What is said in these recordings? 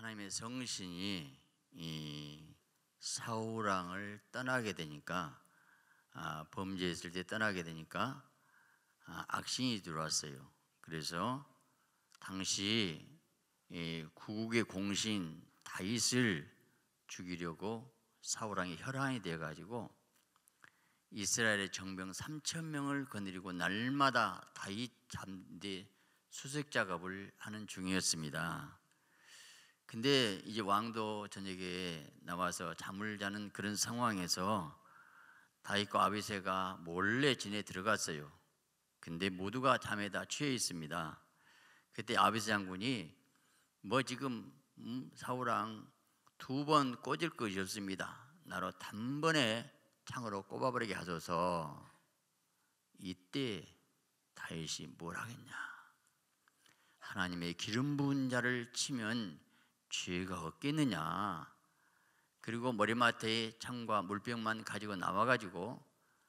하나님의 성신이 이 사우랑을 떠나게 되니까 아, 범죄했을 때 떠나게 되니까 아, 악신이 들어왔어요. 그래서 당시 구국의 공신 다윗을 죽이려고 사우랑이 혈안이 되 가지고 이스라엘의 정병 3천 명을 거느리고 날마다 다윗 잠대 수색 작업을 하는 중이었습니다. 근데 이제 왕도 저녁에 나와서 잠을 자는 그런 상황에서 다윗과 아비세가 몰래 진에 들어갔어요. 근데 모두가 잠에 다 취해 있습니다. 그때 아비세 장군이 뭐 지금 음, 사우랑 두 번 꽂을 것이 없습니다. 나로 단번에 창으로 꼽아버리게 하소서. 이때 다윗이 뭘 하겠냐? 하나님의 기름 부은 자를 치면 죄가 없겠느냐 그리고 머리맡에 창과 물병만 가지고 나와가지고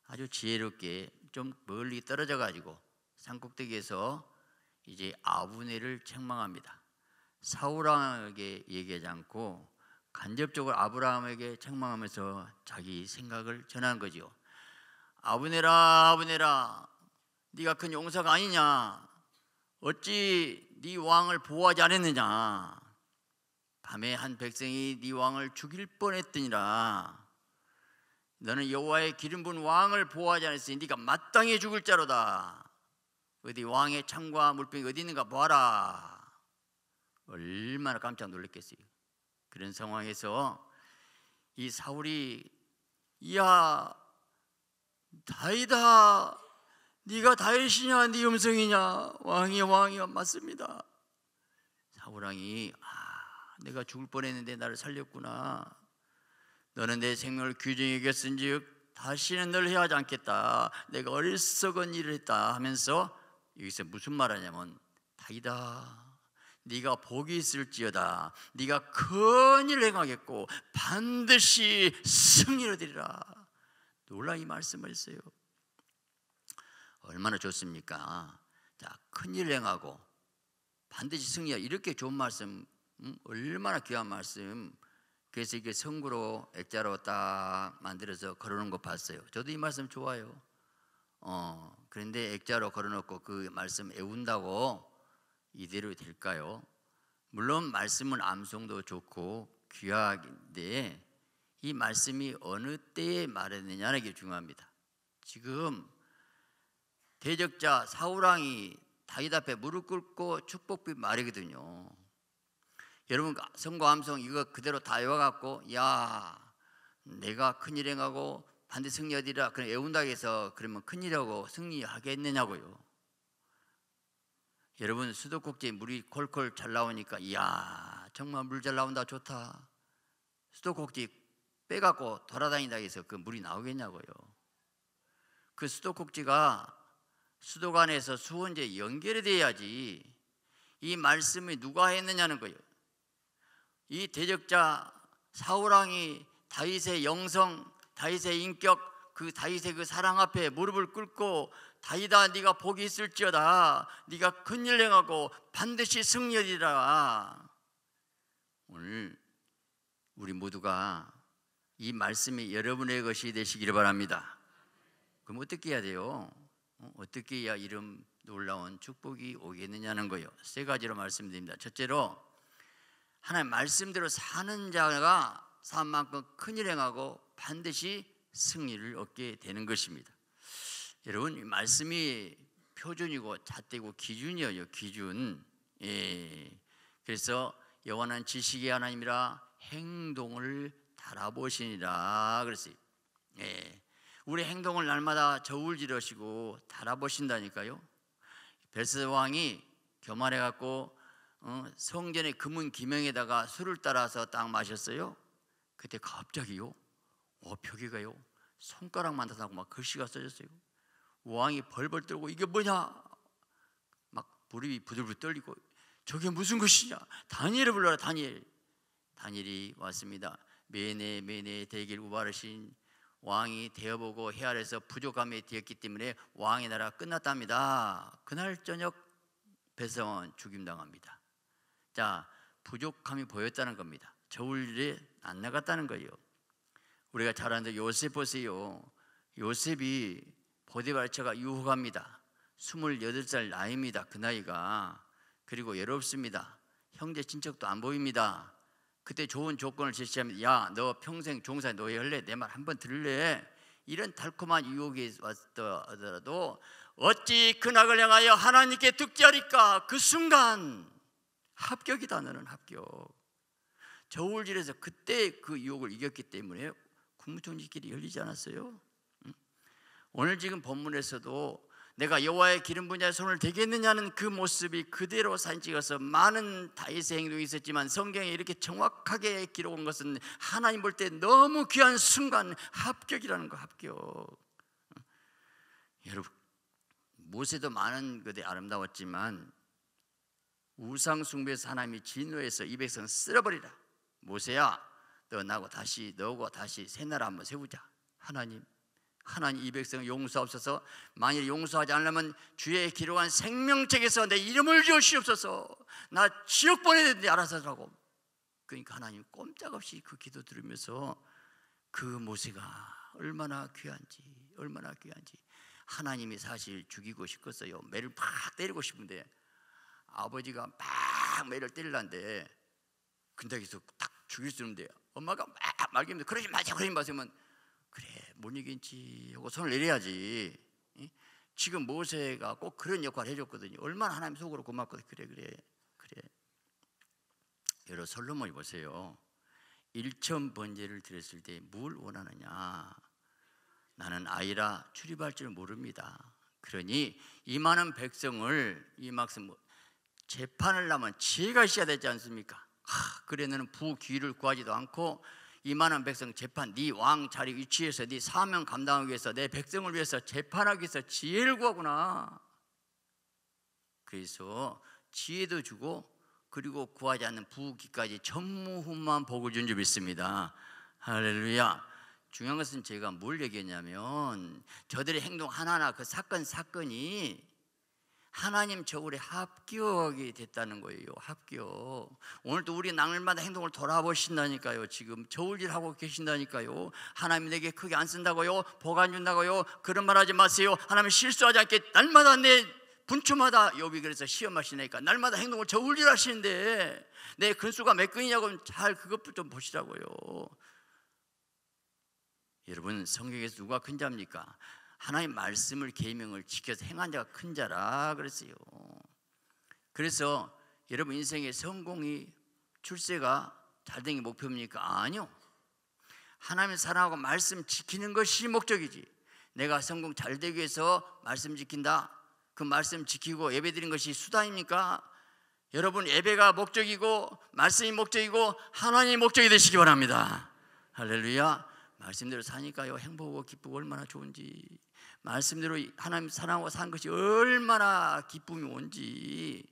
아주 지혜롭게 좀 멀리 떨어져가지고 산꼭대기에서 이제 아브네를 책망합니다. 사우랑에게 얘기하지 않고 간접적으로 아브라함에게 책망하면서 자기 생각을 전하는 거지요. 아브네라아브네라 네가 큰 용사가 아니냐? 어찌 네 왕을 보호하지 않았느냐? 밤에 한 백성이 네 왕을 죽일 뻔했더니라 너는 여호와의 기름 부은 왕을 보호하지 않았으니 네가 마땅히 죽을 자로다 어디 왕의 창과 물병이 어디 있는가 봐라 얼마나 깜짝 놀랐겠어요 그런 상황에서 이 사울이 야 다이다 네가 다윗이냐 네 음성이냐 왕이 왕이 맞습니다 사울 왕이 아, 내가 죽을 뻔했는데 나를 살렸구나. 너는 내 생명을 귀중히 여겼즉 다시는 널 해하지 않겠다. 내가 어리석은 일을 했다 하면서 여기서 무슨 말하냐면 다이다. 네가 복이 있을지어다. 네가 큰 일을 행하겠고 반드시 승리를 드리라. 놀라 이 말씀을 했어요. 얼마나 좋습니까? 자, 큰 일을 행하고 반드시 승리야. 이렇게 좋은 말씀 음, 얼마나 귀한 말씀. 그래서 이게 성구로 액자로 딱 만들어서 걸어놓은 거 봤어요. 저도 이 말씀 좋아요. 어, 그런데 액자로 걸어놓고 그 말씀 외운다고 이대로 될까요? 물론 말씀은 암송도 좋고 귀하인데 이 말씀이 어느 때에 말했느냐는 게 중요합니다. 지금 대적자 사우랑이 다윗 앞에 무릎 꿇고 축복빛 말이거든요. 여러분 성과 함성 이거 그대로 다 외워갖고 야 내가 큰일 행하고 반드시 승리하리라 그런 애운다 해서 그러면 큰일하고 승리하겠느냐고요 여러분 수도꼭지 물이 콜콜 잘 나오니까 이야 정말 물 잘 나온다 좋다 수도꼭지 빼갖고 돌아다닌다 해서 그 물이 나오겠냐고요 그 수도꼭지가 수도관에서 수원제 연결이 돼야지 이 말씀이 누가 했느냐는 거예요 이 대적자 사우랑이 다윗의 영성, 다윗의 인격, 그 다윗의 그 사랑 앞에 무릎을 꿇고 다이다 네가 복이 있을지어다 네가 큰일 행하고 반드시 승리하리라 오늘 우리 모두가 이 말씀이 여러분의 것이 되시기를 바랍니다 그럼 어떻게 해야 돼요? 어, 어떻게 해야 이름 놀라운 축복이 오겠느냐는 거예요 세 가지로 말씀드립니다 첫째로 하나님 말씀대로 사는 자가 산 만큼 큰일 행하고 반드시 승리를 얻게 되는 것입니다. 여러분 말씀이 표준이고 잣대고 기준이에요 기준. 예. 그래서 여호와는 지식의 하나님이라 행동을 달아보시니라 그랬어요. 예. 우리 행동을 날마다 저울질하시고 달아보신다니까요. 벨스 왕이 교만해 갖고 어, 성전의 금은 기명에다가 술을 따라서 딱 마셨어요. 그때 갑자기요, 어, 벽에가요, 손가락만 나타나고 막 글씨가 써졌어요. 왕이 벌벌 떨고 이게 뭐냐? 막 무릎이 부들부들 떨리고 저게 무슨 것이냐? 다니엘을 불러라, 다니엘. 다니엘이 왔습니다. 메네 메네 대길 우바르신 왕이 되어보고 해 아래서 부족함이 되었기 때문에 왕의 나라 끝났답니다. 그날 저녁 배성원 죽임당합니다. 자, 부족함이 보였다는 겁니다. 저울 일이 안 나갔다는 거예요. 우리가 잘 아는 요셉 보세요. 요셉이 보디발처가 유혹합니다. 28살 나이입니다. 그 나이가. 그리고 외롭습니다. 형제 친척도 안 보입니다. 그때 좋은 조건을 제시하면 야, 너 평생 종사 노예 할래? 내 말한번 들을래? 이런 달콤한 유혹이 왔더라도 어찌 그낙을 향하여 하나님께 득지하리까? 그 순간 합격이 단어는 합격. 저울질에서 그때 그 유혹을 이겼기 때문에 국무총리 길이 열리지 않았어요. 오늘 지금 본문에서도 내가 여호와의 기름 분야에 손을 대겠느냐는 그 모습이 그대로 사진 찍어서 많은 다윗의 행동이 있었지만 성경에 이렇게 정확하게 기록한 것은 하나님 볼 때 너무 귀한 순간 합격이라는 거 합격 여러분 모세도 많은 그대 아름다웠지만 우상 숭배에서 하나님이 진노해서 이 백성 쓸어버리라. 모세야, 너 나고 다시 너고 다시 새 나라 한번 세우자. 하나님, 하나님 이 백성 용서하옵소서. 만일 용서하지 않으면 주의 기록한 생명책에서 내 이름을 지시옵소서나 지옥 보내는데 알아서 하라고. 그러니까 하나님 꼼짝없이 그 기도 들으면서 그 모세가 얼마나 귀한지, 얼마나 귀한지. 하나님이 사실 죽이고 싶었어요. 매를 팍 때리고 싶은데 아버지가 막 매를 때리는데 근데기서 딱 죽일 수 있는데 엄마가 막 말기면 그러지 마세요 그러지 마세요 하면 그래 못 이긴지 하고 손을 내려야지 지금 모세가 꼭 그런 역할을 해줬거든요 얼마나 하나님 속으로 고맙거든 그래 그래 그래 여러 솔로몬이 보세요 일천 번제를 드렸을 때뭘 원하느냐 나는 아이라 출입할 줄 모릅니다 그러니 이 많은 백성을 이 말씀 재판을 하면 죄가 있어야 되지 않습니까? 그래 는 부귀를 구하지도 않고 이 많은 백성 재판 네 왕 자리 위치에서 네 사명 감당하기 위해서 내 백성을 위해서 재판하기 위해서 지혜를 구하구나 그래서 지혜도 주고 그리고 구하지 않는 부귀까지 전무후무한 복을 준줄 믿습니다 할렐루야 중요한 것은 제가 뭘 얘기했냐면 저들의 행동 하나하나 그 사건 사건이 하나님 저울에 합격이 됐다는 거예요. 합격. 오늘도 우리 날마다 행동을 돌아보신다니까요. 지금 저울질 하고 계신다니까요. 하나님 내게 크게 안 쓴다고요. 복안 준다고요. 그런 말 하지 마세요. 하나님 실수하지 않게 날마다 내 분초마다 여비 그래서 시험하시니까 날마다 행동을 저울질 하시는데 내 근수가 몇 근이냐고 잘 그것부터 보시라고요. 여러분 성경에서 누가 근자입니까? 하나님 말씀을 계명을 지켜서 행한 자가 큰 자라 그랬어요. 그래서 여러분 인생의 성공이 출세가 잘된 게 목표입니까? 아니요. 하나님 사랑하고 말씀 지키는 것이 목적이지. 내가 성공 잘 되기 위해서 말씀 지킨다. 그 말씀 지키고 예배 드린 것이 수단입니까? 여러분 예배가 목적이고 말씀이 목적이고 하나님이 목적이 되시기 바랍니다. 할렐루야. 말씀대로 사니까 행복하고 기쁘고 얼마나 좋은지 말씀대로 하나님 사랑하고 산 것이 얼마나 기쁨이 온지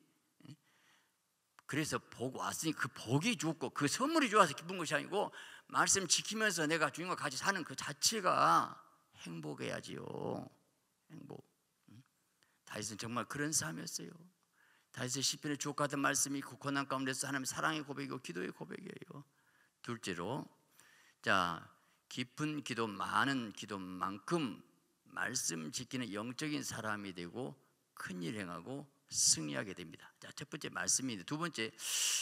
그래서 복 왔으니 그 복이 좋고 그 선물이 좋아서 기쁜 것이 아니고 말씀 지키면서 내가 주님과 같이 사는 그 자체가 행복해야지요 행복 다윗은 정말 그런 사람이었어요 다윗의 시편의 주옥 같은 말씀이 그 고난 가운데서 하나님 사랑의 고백이고 기도의 고백이에요 둘째로 자 깊은 기도 많은 기도만큼 말씀 지키는 영적인 사람이 되고 큰일 행하고 승리하게 됩니다. 자, 첫 번째 말씀인데 두 번째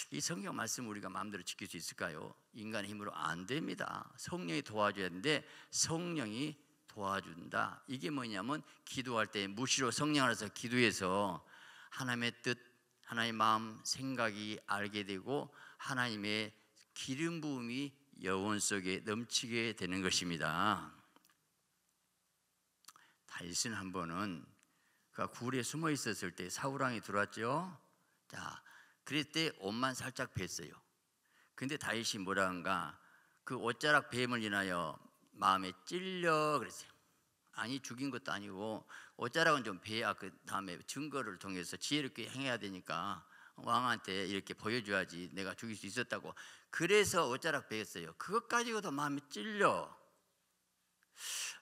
이 성경 말씀 우리가 마음대로 지킬 수 있을까요? 인간의 힘으로 안 됩니다. 성령이 도와줘야 되는데 성령이 도와준다. 이게 뭐냐면 기도할 때 무시로 성령 안에서 기도해서 하나님의 뜻, 하나님의 마음, 생각이 알게 되고 하나님의 기름 부음이 여원 속에 넘치게 되는 것입니다. 다윗은 한 번은 그가 굴에 숨어 있었을 때사우랑이 들어왔죠. 자, 그랬때 옷만 살짝 뱄어요. 근데 다윗이 뭐라 한가? 그 옷자락 뱀을 인하여 마음에 찔려 그랬어요. 아니 죽인 것도 아니고 옷자락은 좀 베야 그 다음에 증거를 통해서 지혜롭게 행해야 되니까 왕한테 이렇게 보여줘야지 내가 죽일 수 있었다고 그래서 옷자락 베었어요 그것 가지고도 마음이 찔려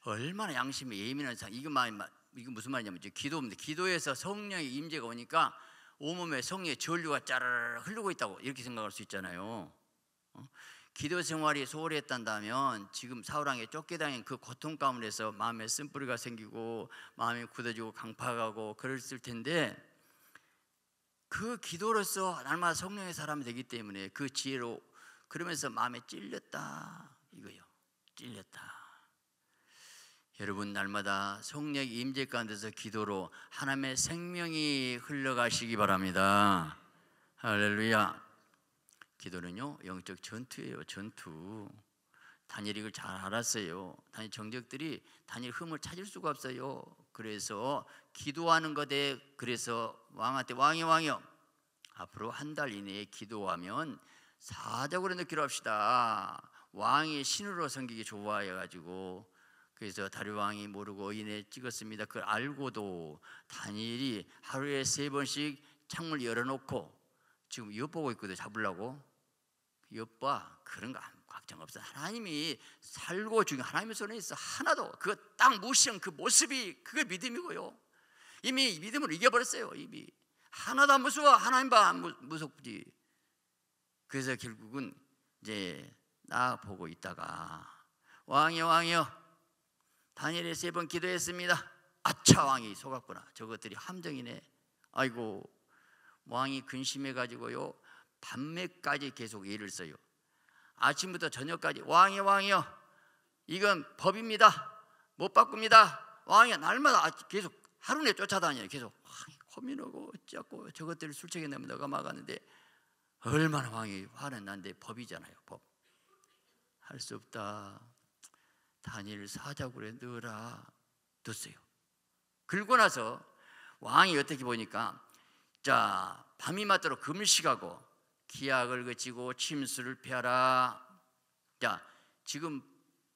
얼마나 양심이 예민한 상람 이거 말 이거 무슨 말이냐면 이제 기도입니다. 기도에서 성령의 임재가 오니까 온몸에 성령의 전류가 짜르르 흐르고 있다고 이렇게 생각할 수 있잖아요. 어? 기도 생활이 소홀히 했단다면 지금 사울왕에 쫓겨다닌 그 고통 가운데서 마음에 쓴뿌리가 생기고 마음이 굳어지고 강팍하고 그랬을 텐데 그 기도로서 날마다 성령의 사람이 되기 때문에 그 지혜로 그러면서 마음에 찔렸다 이거요 찔렸다 여러분 날마다 성령 임재 가운데서 기도로 하나님의 생명이 흘러가시기 바랍니다. 할렐루야. 기도는요 영적 전투예요. 전투. 단일 이걸 잘 알았어요. 단일 정적들이 단일 흠을 찾을 수가 없어요. 그래서 기도하는 것에 그래서 왕한테 왕이 왕이요. 앞으로 한 달 이내에 기도하면 사적으로 넣기로 합시다. 왕이 신으로 섬기기 좋아해 가지고 그래서 다리 왕이 모르고 의인에 찍었습니다. 그걸 알고도 다니엘이 하루에 세 번씩 창문 열어놓고 지금 엿보고 있거든 잡으려고 엿봐 그런 거 걱정 없어 하나님이 살고 중에 하나님의 손에 있어 하나도 그거 무시한 그 모습이 그게 믿음이고요 이미 믿음을 이겨버렸어요 이미 하나도 안 무서워 하나님 봐안 무섭지 그래서 결국은 이제 나 보고 있다가 왕이여 왕이여 다니엘이 세번 기도했습니다. 아차 왕이 속았구나. 저것들이 함정이네. 아이고 왕이 근심해 가지고요. 밤에까지 계속 일을 써요. 아침부터 저녁까지 왕이 왕이요. 이건 법입니다. 못 바꿉니다. 왕이 날마다 아, 계속 하루 내 쫓아다녀요. 계속 왕이 고민하고 어쩌고 저것들을 술책에 내면 너가 막았는데 얼마나 왕이 화는 난데 법이잖아요. 법. 할 수 없다. 단일 사자굴에 넣어라 뒀어요. 그리고 나서 왕이 어떻게 보니까 자 밤이 맞도록 금식하고 기약을 그치고 침수를 피하라. 자 지금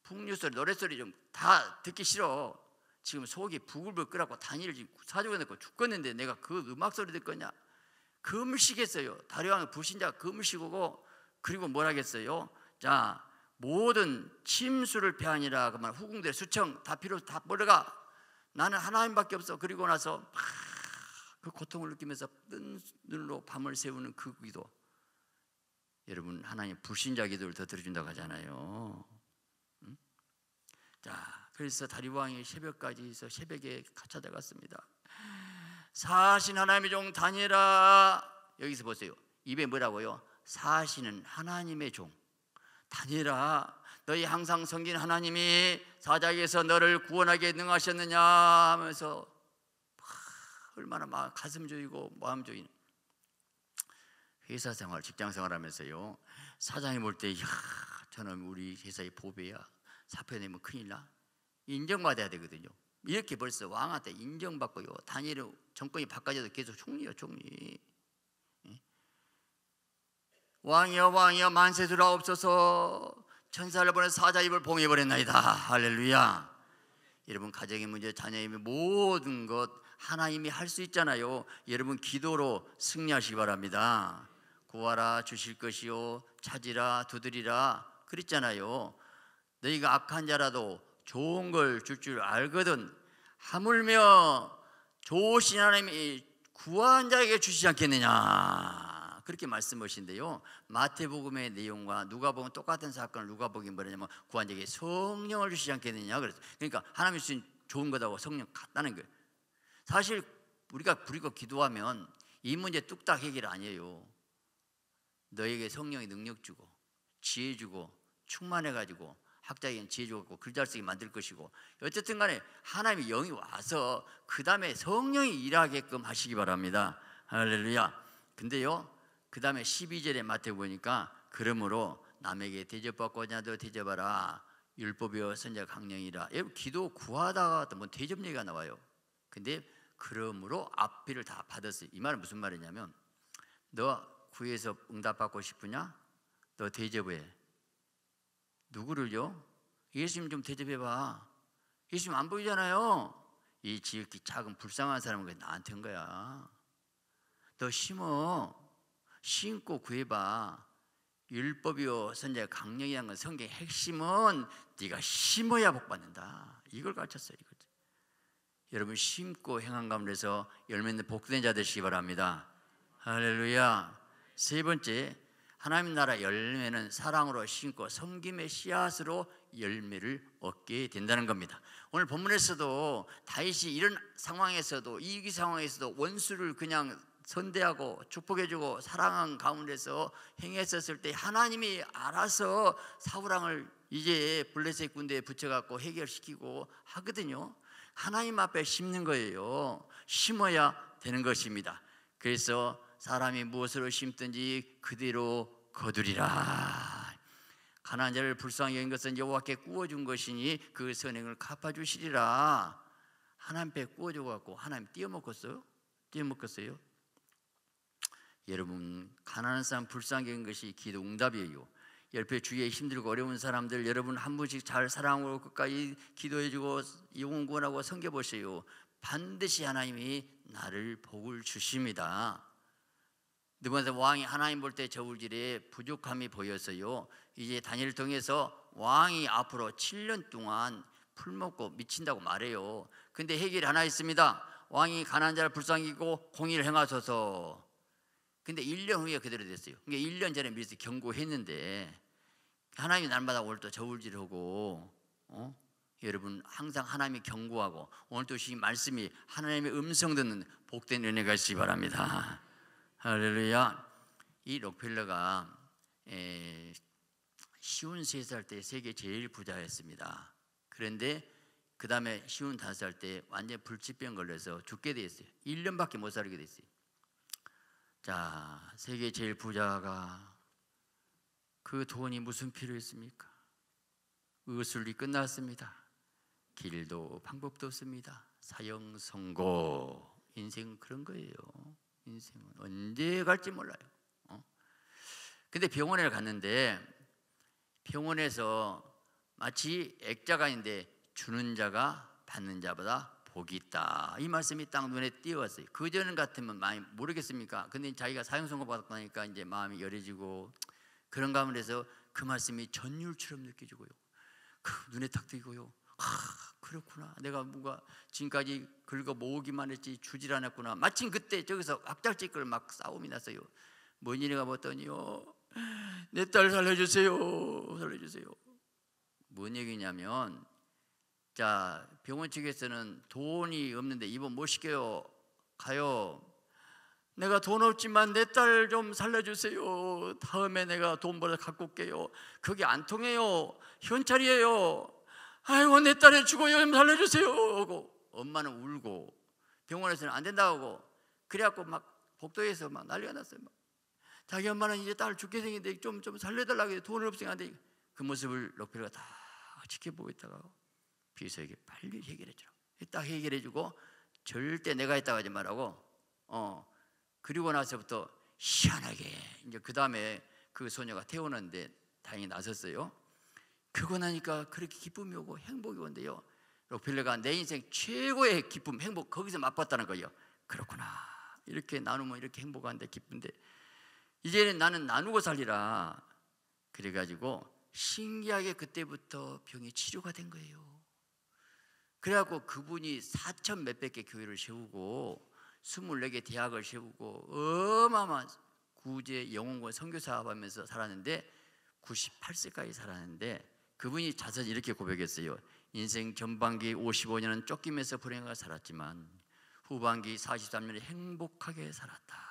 풍류 소리 노래 소리 좀 다 듣기 싫어. 지금 속이 부글부글 끓고 단일을 사주고 내고 죽겠는데 내가 그 음악 소리 들 거냐? 금식했어요. 다리왕 불신자 금식하고 그리고 뭐라겠어요? 자 모든 침수를 패하니라 그만 후궁들 수청 다 필요 다 몰려가 나는 하나님밖에 없어 그리고 나서 막 그 고통을 느끼면서 뜬 눈으로 밤을 세우는그 기도 여러분 하나님 불신자 기도를 더 들어준다고 하잖아요 음? 자 그래서 다리왕이 새벽까지 해서 새벽에 찾아갔습니다 사신 하나님의 종 다니라 여기서 보세요 입에 뭐라고요? 사신은 하나님의 종 다니라 너희 항상 성긴 하나님이 사자에서 너를 구원하게 능하셨느냐 하면서 얼마나 막 가슴 조이고 마음 조인 회사 생활, 직장 생활하면서요 사장이 볼때 야, 저는 우리 회사의 보배야 사표 내면 큰일 나 인정받아야 되거든요 이렇게 벌써 왕한테 인정받고요 단일로 정권이 바꿔져도 계속 총리요 총리 왕이여 왕이여 만세 들어옵소서 천사를 보내 사자 입을 봉해버렸나이다 할렐루야 여러분 가정의 문제 자녀의 모든 것 하나님이 할 수 있잖아요 여러분 기도로 승리하시기 바랍니다 구하라 주실 것이요 찾으라 두드리라 그랬잖아요 너희가 악한 자라도 좋은 걸 줄줄 줄 알거든 하물며 좋으신 하나님이 구한 자에게 주시지 않겠느냐 그렇게 말씀하신데요. 마태복음의 내용과 누가복음 똑같은 사건을 누가복음이 뭐냐면 구한에 성령을 주시지 않겠느냐 그랬어. 그러니까 하나님이 주신 좋은 거다고 성령 같다는 거예요. 사실 우리가 부리고 기도하면 이 문제 뚝딱 해결 아니에요. 너에게 성령이 능력 주고 지혜 주고 충만해 가지고 학자에게는 지혜 주고 글자 쓰기 만들 것이고 어쨌든 간에 하나님의 영이 와서 그 다음에 성령이 일하게끔 하시기 바랍니다. 할렐루야. 근데요 그 다음에 12절에 마태 보니까 그러므로 남에게 대접받고자 하도 대접하라 율법이여 선적 강령이라 예, 기도 구하다가 뭐 대접 얘기가 나와요 근데 그러므로 앞뒤를다 받았어요 이 말은 무슨 말이냐면 너 구해서 응답받고 싶으냐? 너 대접해 누구를요? 예수님 좀 대접해봐 예수님 안 보이잖아요 이 지극히 작은 불쌍한 사람은 나한테인 거야 너 심어 신고 구해봐. 율법이요 선제 강령이란 건 성경의 핵심은 네가 심어야 복 받는다. 이걸 가르쳤어요. 이걸. 여러분 심고 행한 가운데서 열매 있는 복된 자 되시기 바랍니다. 할렐루야. 세 번째 하나님 나라 열매는 사랑으로 심고 섬김의 씨앗으로 열매를 얻게 된다는 겁니다. 오늘 본문에서도 다윗이 이런 상황에서도 이기 상황에서도 원수를 그냥 선대하고 축복해주고 사랑한 가운데서 행했었을 때 하나님이 알아서 사우랑을 이제 블레셋 군대에 붙여갖고 해결시키고 하거든요. 하나님 앞에 심는 거예요. 심어야 되는 것입니다. 그래서 사람이 무엇으로 심든지 그대로 거두리라. 가난자를 불쌍히 여긴 것은 여호와께 꾸어준 것이니 그 선행을 갚아주시리라. 하나님 앞에 꾸어줘 갖고 하나님 띄어먹었어요? 띄어먹었어요? 여러분 가난한 사람 불쌍한 것이 기도 응답이에요. 옆에 주위에 힘들고 어려운 사람들 여러분 한 분씩 잘 사랑으로 끝까지 기도해주고 영원구원하고 섬겨보세요. 반드시 하나님이 나를 복을 주십니다. 느번서 왕이 하나님 볼 때 저울질에 부족함이 보였어요. 이제 다니엘 통해서 왕이 앞으로 7년 동안 풀먹고 미친다고 말해요. 근데 해결 하나 있습니다. 왕이 가난한 자를 불쌍히고 공의를 행하소서. 근데 1년 후에 그대로 됐어요. 그러니까 1년 전에 미리 경고했는데 하나님이 날마다 오늘 또 저울질하고 어? 여러분 항상 하나님이 경고하고 오늘 또이 말씀이 하나님의 음성 듣는 복된 은혜가 있기 바랍니다. 할렐루야. 이 록펠러가 에, 쉬운 세살때 세계 제일 부자였습니다. 그런데 그 다음에 쉬운 다섯 살때 완전 불치병 걸려서 죽게 되었어요. 1년밖에 못 살게 됐어요. 자, 세계 제일 부자가 그 돈이 무슨 필요했습니까? 의술이 끝났습니다. 길도 방법도 없습니다. 사형 선고. 인생은 그런 거예요. 인생은 언제 갈지 몰라요. 어? 근데 병원에 갔는데 병원에서 마치 액자가 있는데 주는 자가 받는 자보다 복이 있다. 이 말씀이 딱 눈에 띄었어요. 그전 같으면 많이 모르겠습니까? 근데 자기가 사형 선고 받았다니까 이제 마음이 열해지고 그런가 하면 서그 말씀이 전율처럼 느껴지고요. 그 눈에 탁 띄고요. 아, 그렇구나. 내가 뭔가 지금까지 긁어 모으기만 했지 주질 않았구나. 마침 그때 저기서 악달짓글 막 싸움이 났어요. 뭔이가 봤더니요. 내 딸 살려주세요. 살려주세요. 뭔 얘기냐면 자, 병원 측에서는 돈이 없는데 입원 못 시켜요. 가요. 내가 돈 없지만 내 딸 좀 살려주세요. 다음에 내가 돈 벌어 갖고 올게요. 그게 안 통해요. 현찰이에요. 아이고 내 딸이 죽어요. 좀 살려주세요. 하고 엄마는 울고 병원에서는 안 된다고 하고 그래갖고 막 복도에서 막 난리가 났어요. 막. 자기 엄마는 이제 딸 죽게 생긴데 좀 좀 살려달라고 해서 돈을 없으니까 그 모습을 로페르가 다 지켜보고 있다가 비서에게 빨리 해결해 주라. 딱 해결해 주고 절대 내가 했다고 하지 말라고. 어. 그리고 나서부터 희한하게 이제 그다음에 그 소녀가 태어났는데 다행히 나섰어요. 그거 나니까 그렇게 기쁨이 오고 행복이 온대요. 록필러가 내 인생 최고의 기쁨, 행복 거기서 맛봤다는 거예요. 그렇구나. 이렇게 나누면 이렇게 행복한데 기쁜데 이제는 나는 나누고 살리라. 그래가지고 신기하게 그때부터 병이 치료가 된 거예요. 그래갖고 그분이 4천 몇백 개 교회를 세우고 24개 대학을 세우고 어마어마 구제 영혼과 선교 사업하면서 살았는데 98세까지 살았는데 그분이 자세히 이렇게 고백했어요. 인생 전반기 55년은 쫓기면서 불행하게 살았지만 후반기 43년을 행복하게 살았다.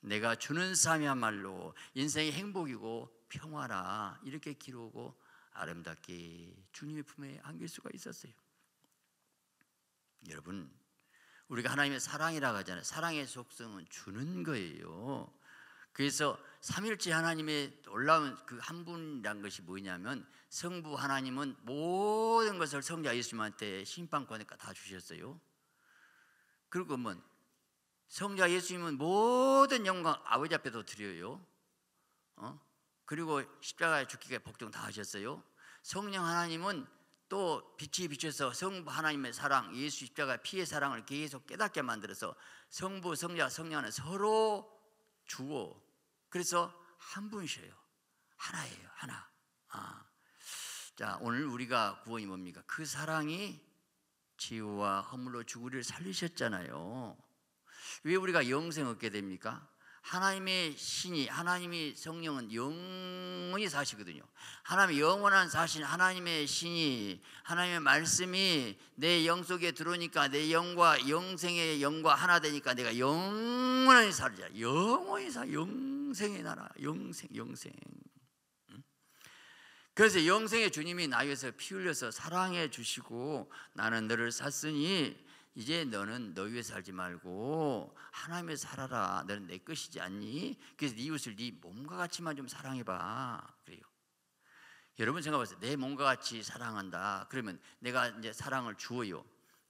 내가 주는 삶이야말로 인생의 행복이고 평화라 이렇게 기록고 아름답게 주님의 품에 안길 수가 있었어요. 여러분 우리가 하나님의 사랑이라고 하잖아요. 사랑의 속성은 주는 거예요. 그래서 삼일째 하나님의 놀라운 그 한 분이란 것이 뭐냐면 성부 하나님은 모든 것을 성자 예수님한테 심판권에까 다 주셨어요. 그리고 뭐 성자 예수님은 모든 영광 아버지 앞에도 드려요. 어? 그리고 십자가에 죽기가 복종 다 하셨어요. 성령 하나님은 또 빛이 비춰서 성부 하나님의 사랑, 예수 십자가 의 피의 사랑을 계속 깨닫게 만들어서 성부, 성자, 성령은 서로 주어 그래서 한 분이셔요. 하나예요. 하나. 아. 자, 오늘 우리가 구원이 뭡니까? 그 사랑이 지우와 허물로 죽으리를 살리셨잖아요. 왜 우리가 영생 얻게 됩니까? 하나님의 신이 하나님의 성령은 영 영원히 사시거든요. 하나님 영원한 사신, 하나님의 신이, 하나님의 말씀이 내 영 속에 들어오니까 내 영과 영생의 영과 하나 되니까 내가 영원히 살자. 영원히 사, 영생의 나라, 영생, 영생. 그래서 영생의 주님이 나에게서 피 흘려서 사랑해 주시고 나는 너를 샀으니 이제 너는 너희 위해 살지 말고 하나님의 살아라. 너는 내 것이지 않니? 그래서 네 이웃을 네 몸과 같이만 좀 사랑해봐. 그래요. 여러분 생각해세요내 몸과 같이 사랑한다. 그러면 내가 이제 사랑을 주어요.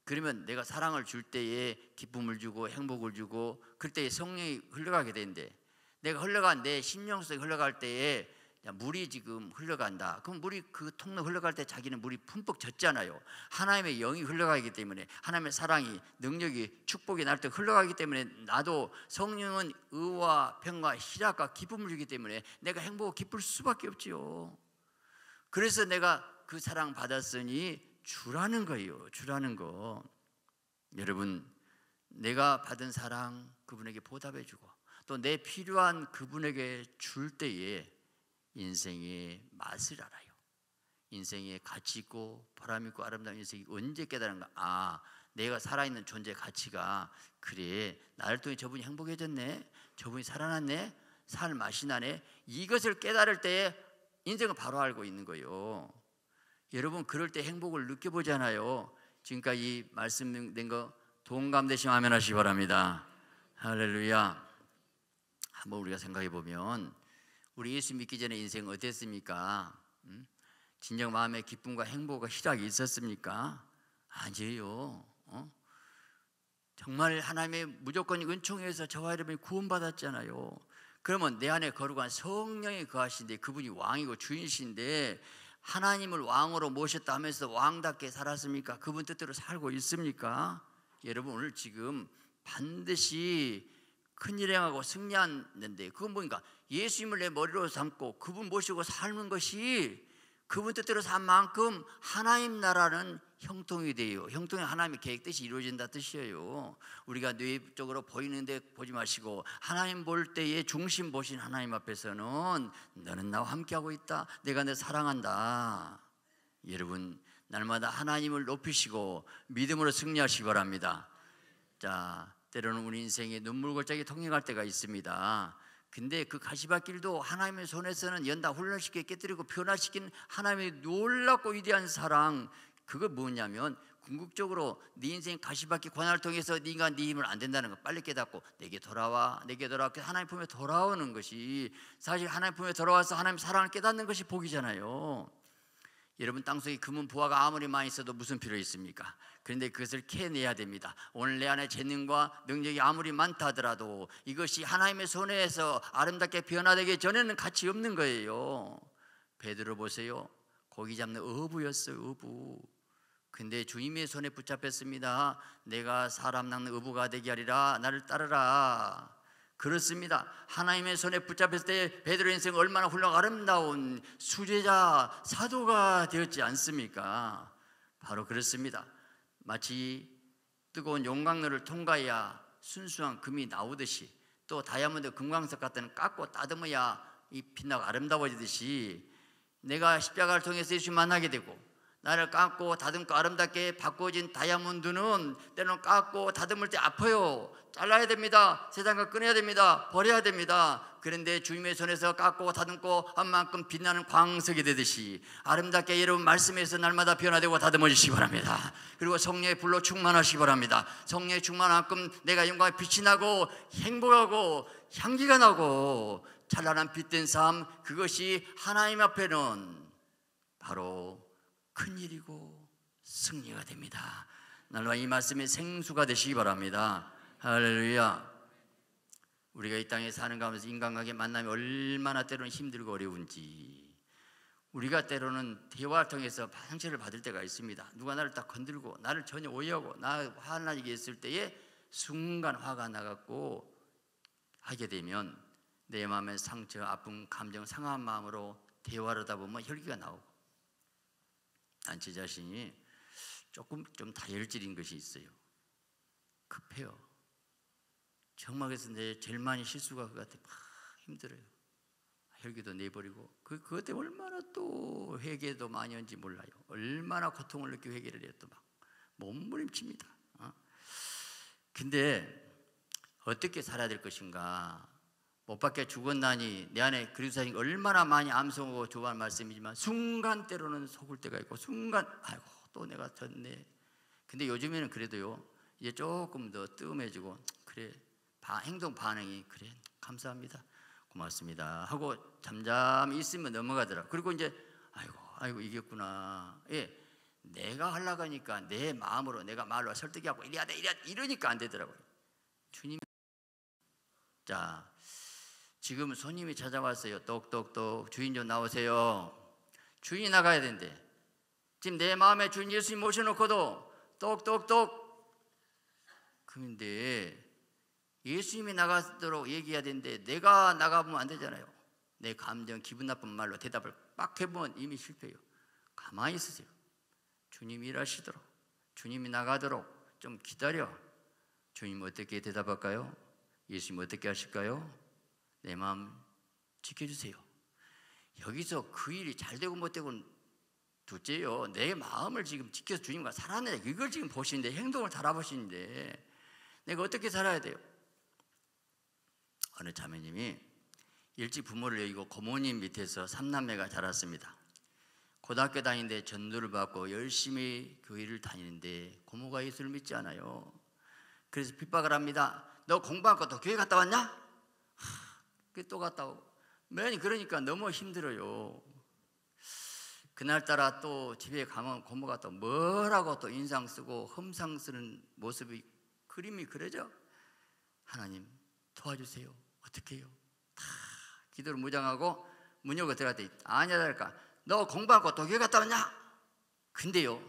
그러면 내가 사랑을 줄 때에 기쁨을 주고 행복을 주고 그때에 성령이 흘러가게 되는데 내가 흘러간 내 심령 속에 흘러갈 때에 물이 지금 흘러간다. 그럼 물이 그 통로 흘러갈 때 자기는 물이 품뻑 젖잖아요. 하나님의 영이 흘러가기 때문에 하나님의 사랑이 능력이 축복이 날 때 흘러가기 때문에 나도 성령은 의와 평과 희락과 기쁨을 주기 때문에 내가 행복하고 기쁠 수밖에 없지요. 그래서 내가 그 사랑 받았으니 주라는 거예요. 주라는 거. 여러분 내가 받은 사랑 그분에게 보답해 주고 또 내 필요한 그분에게 줄 때에 인생의 맛을 알아요. 인생의 가치 있고 보람 있고 아름다운 인생이 언제 깨달은가? 아, 내가 살아있는 존재 가치가 그래 나를 통해 저분이 행복해졌네, 저분이 살아났네, 살 맛이 나네. 이것을 깨달을 때에 인생을 바로 알고 있는 거요 여러분 그럴 때 행복을 느껴보잖아요. 지금까지 말씀된 거 동감되시 하면 하시기 바랍니다. 할렐루야. 한번 우리가 생각해 보면 우리 예수 믿기 전에 인생 어땠습니까? 음? 진정 마음의 기쁨과 행복과 희락이 있었습니까? 아니에요. 어? 정말 하나님의 무조건 은총에서 저와 여러분이 구원받았잖아요. 그러면 내 안에 거룩한 성령이 거하신데 그 그분이 왕이고 주인신데 하나님을 왕으로 모셨다 하면서 왕답게 살았습니까? 그분 뜻대로 살고 있습니까? 여러분 오늘 지금 반드시 큰일 행하고 승리했는데 그건 뭐니까 예수님을 내 머리로 삼고 그분 모시고 삶은 것이 그분 뜻대로 산 만큼 하나님 나라는 형통이 돼요. 형통이 하나님의 계획 뜻이 이루어진다 뜻이에요. 우리가 뇌적으로 보이는데 보지 마시고 하나님 볼 때의 중심 보신 하나님 앞에서는 너는 나와 함께하고 있다. 내가 내 사랑한다. 여러분 날마다 하나님을 높이시고 믿음으로 승리하시기 바랍니다. 자, 때로는 우리 인생에 눈물 골짜기 통행할 때가 있습니다. 근데 그 가시밭길도 하나님의 손에서는 연다 혼란시켜 깨뜨리고 변화시킨 하나님의 놀랍고 위대한 사랑 그거 뭐냐면 궁극적으로 네 인생 가시밭길 권한을 통해서 네가 네 힘을 안 된다는 거 빨리 깨닫고 내게 돌아와 내게 돌아와 하나님 품에 돌아오는 것이 사실 하나님 품에 돌아와서 하나님 사랑을 깨닫는 것이 복이잖아요 여러분 땅속에 금은 보화가 아무리 많이 있어도 무슨 필요 있습니까? 그런데 그것을 캐내야 됩니다. 오늘 내 안에 재능과 능력이 아무리 많다 하더라도 이것이 하나님의 손에서 아름답게 변화되기 전에는 가치 없는 거예요. 베드로 보세요. 고기 잡는 어부였어요. 어부. 근데 주님의 손에 붙잡혔습니다. 내가 사람 낳는 어부가 되게 하리라. 나를 따르라. 그렇습니다. 하나님의 손에 붙잡혔을 때 베드로 인생 얼마나 훌륭 아름다운 수제자 사도가 되었지 않습니까? 바로 그렇습니다. 마치 뜨거운 용광로를 통과해야 순수한 금이 나오듯이 또 다이아몬드 금광석 같은 깎고 따듬어야 이 빛나고 아름다워지듯이 내가 십자가를 통해서 예수 만나게 되고 나를 깎고 다듬고 아름답게 바꿔진 다이아몬드는 때로는 깎고 다듬을 때 아파요. 잘라야 됩니다. 세상을 끊어야 됩니다. 버려야 됩니다. 그런데 주님의 손에서 깎고 다듬고 한 만큼 빛나는 광석이 되듯이 아름답게 여러분 말씀에서 날마다 변화되고 다듬어지시기 바랍니다. 그리고 성령의 불로 충만하시기 바랍니다. 성령의 충만한 큼 내가 영광의 빛이 나고 행복하고 향기가 나고 찬란한 빛된 삶 그것이 하나님 앞에는 바로 큰 일이고 승리가 됩니다. 날마 이 말씀이 생수가 되시기 바랍니다. 할렐루야. 우리가 이 땅에 사는 가운데서 인간관계 만남이 얼마나 때로는 힘들고 어려운지 우리가 때로는 대화를 통해서 상처를 받을 때가 있습니다. 누가 나를 딱 건들고 나를 전혀 오해하고 나 화나게 했을 때에 순간 화가 나갖고 하게 되면 내 마음의 상처, 아픔, 감정, 상한 마음으로 대화하다 보면 혈기가 나오고 난제 자신이 조금 좀 다혈질인 것이 있어요. 급해요. 정막에서 내 제일 많이 실수가 그 같아. 막 힘들어요. 혈기도 내버리고 그 그것 때문에 얼마나 또 회개도 많이 한지 몰라요. 얼마나 고통을 느끼고 회개를 해도 막 몸부림칩니다. 어? 근데 어떻게 살아야 될 것인가? 못 받게 죽었나니 내 안에 그리스도인 얼마나 많이 암송하고 좋아하는 말씀이지만 순간 때로는 속을 때가 있고 순간 아이고 또 내가 졌네. 근데 요즘에는 그래도요 이제 조금 더 뜸해지고 그래 바, 행동 반응이 그래 감사합니다 고맙습니다 하고 잠잠히 있으면 넘어가더라. 그리고 이제 아이고 아이고 이겼구나. 예. 내가 하려고 하니까 내 마음으로 내가 말로 설득하고 이래야 돼 이래야 돼 이러니까 안 되더라고요. 주님 자 지금 손님이 찾아왔어요. 똑똑똑 주인 좀 나오세요. 주인이 나가야 된대. 지금 내 마음에 주인 예수님 모셔놓고도 똑똑똑. 그런데 예수님이 나가도록 얘기해야 되는데 내가 나가보면 안 되잖아요. 내 감정, 기분 나쁜 말로 대답을 빡 해보면 이미 실패예요. 가만히 있으세요. 주님 일하시도록, 주님이 나가도록 좀 기다려. 주님 어떻게 대답할까요? 예수님 어떻게 하실까요? 내 마음 지켜주세요. 여기서 그 일이 잘 되고 못 되고는 둘째요. 내 마음을 지금 지켜서 주님과 살아내. 이걸 지금 보시는데 행동을 달아보시는데 내가 어떻게 살아야 돼요? 어느 자매님이 일찍 부모를 여기고 고모님 밑에서 삼남매가 자랐습니다. 고등학교 다니는데 전도를 받고 열심히 교회를 그 다니는데 고모가 예수를 믿지 않아요. 그래서 핍박을 합니다. 너 공부하고 또 교회 갔다 왔냐? 그게 똑같다고. 매 그러니까 너무 힘들어요. 그날따라 또 집에 가면 고모가 또 뭐라고 또 인상 쓰고 험상 쓰는 모습이 그림이 그려져. 하나님 도와주세요. 어떻게 해요? 다 기도를 무장하고 문혁을 들어갔더니 아니야 달까 너 공부하고 독일 갔다 왔냐? 근데요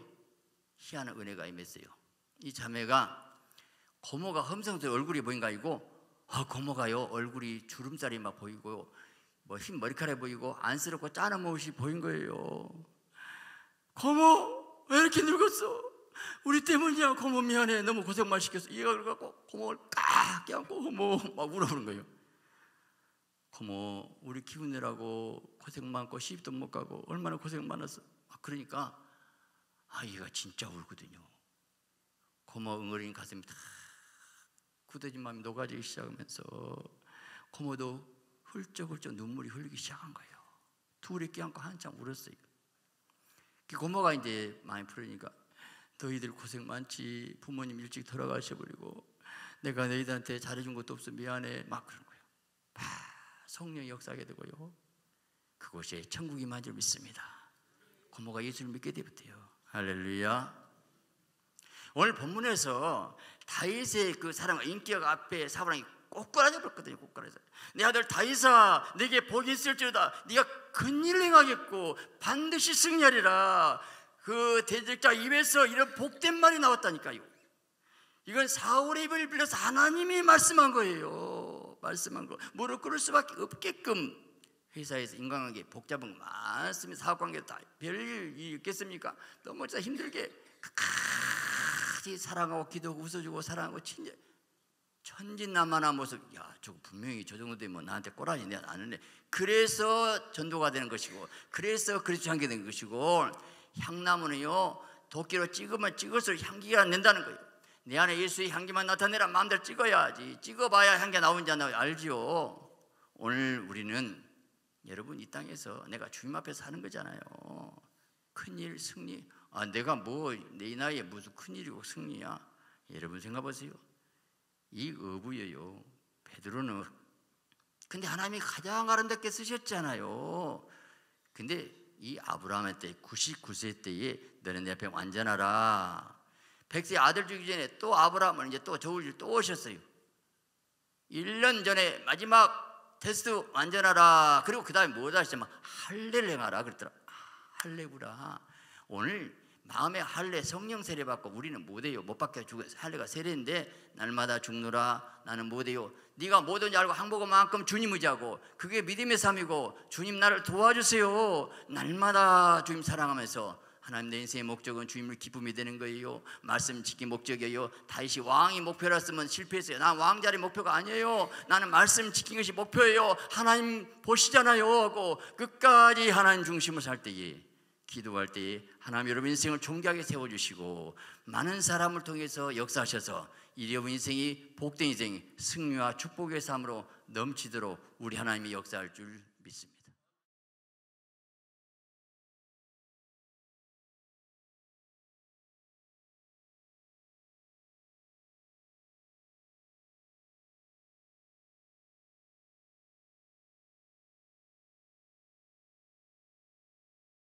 희한한 은혜가 임했어요. 이 자매가 고모가 험상스 얼굴이 보인 거아고 어, 고모가요 얼굴이 주름살이 막 보이고 뭐흰 머리카락 보이고 안쓰럽고 짠한 옷이 보인 거예요. 고모 왜 이렇게 늙었어? 우리 때문이야 고모 미안해 너무 고생 많이 시켰어. 얘가 그래갖고 고모를 깍 껴안고 고모 막 울어보는 거예요. 고모 우리 키우느라고 고생 많고 시집도 못 가고 얼마나 고생 많았어. 그러니까 아 얘가 진짜 울거든요. 고모 응어린 가슴이 다 굳어진 마음이 녹아지기 시작하면서 코모도 훌쩍훌쩍 눈물이 흘리기 시작한 거예요. 둘이 껴안고 한참 울었어요. 그 고모가 이제 많이 풀으니까 너희들 고생 많지 부모님 일찍 돌아가셔버리고 내가 너희들한테 잘해준 것도 없어 미안해 막 그런 거예요. 막 성령 역사하게 되고요. 그곳에 천국이 맞을 믿습니다. 고모가 예수를 믿게 되었대요. 할렐루야. 오늘 본문에서 다윗의 그 사랑과 인격 앞에 사울왕이 꼬꾸라져 버렸거든요 꼬꾸라져 내 아들 다윗아 내게 복이 있을지로다 네가 큰일 행하겠고 반드시 승리하리라 그 대적자 입에서 이런 복된 말이 나왔다니까요 이건 사울의 입을 빌려서 하나님이 말씀한 거예요 말씀한 거 무릎 꿇을 수밖에 없게끔 회사에서 인간관계 복잡한 거 많습니다 사업관계다 별일 있겠습니까? 너무 진짜 힘들게 같이 사랑하고 기도하고 웃어주고 사랑하고 친절 천진난만한 모습 야저 분명히 저 정도 되면 나한테 꼬라지 내가 아는데 그래서 전도가 되는 것이고 그래서 그리스도 향기 되는 것이고 향나무는요 도끼로 찍으면 찍을수록 향기가 낸다는 거예요 내 안에 예수의 향기만 나타내라 마음대로 찍어야지 찍어봐야 향기가 나오는지 안 나오는지 알지요 오늘 우리는 여러분 이 땅에서 내가 주님 앞에 서 사는 거잖아요 큰일 승리 아, 내가 뭐 내 나이에 무슨 큰일이고 승리야. 여러분 생각하세요. 이 어부예요. 베드로는 근데 하나님이 가장 아름답게 쓰셨잖아요. 근데 이 아브라함의 때 99세 때에 너는 내 앞에 완전하라. 백세 아들 주기 전에 또 아브라함은 이제 또 저울 또 오셨어요. 1년 전에 마지막 테스트 완전하라. 그리고 그 다음에 뭐다 하시자면 할렐루야 라 그랬더라. 아, 할렐루야. 오늘 마음의 할례 성령 세례 받고 우리는 못해요 못 받게 죽어 할례가 세례인데 날마다 죽노라 나는 못해요 네가 뭐든지 알고 항복만큼 주님 의지하고 그게 믿음의 삶이고 주님 나를 도와주세요 날마다 주님 사랑하면서 하나님 내 인생의 목적은 주님을 기쁨이 되는 거예요. 말씀 지키 목적이에요. 다시 왕이 목표라으면 실패했어요. 난 왕자리 목표가 아니에요. 나는 말씀 지킨 것이 목표예요. 하나님 보시잖아요. 하고 끝까지 하나님 중심을 살 때에 기도할 때 하나님 여러분 인생을 존경하게 세워주시고 많은 사람을 통해서 역사하셔서 이 여러분 인생이 복된 인생 승리와 축복의 삶으로 넘치도록 우리 하나님이 역사할 줄 믿습니다.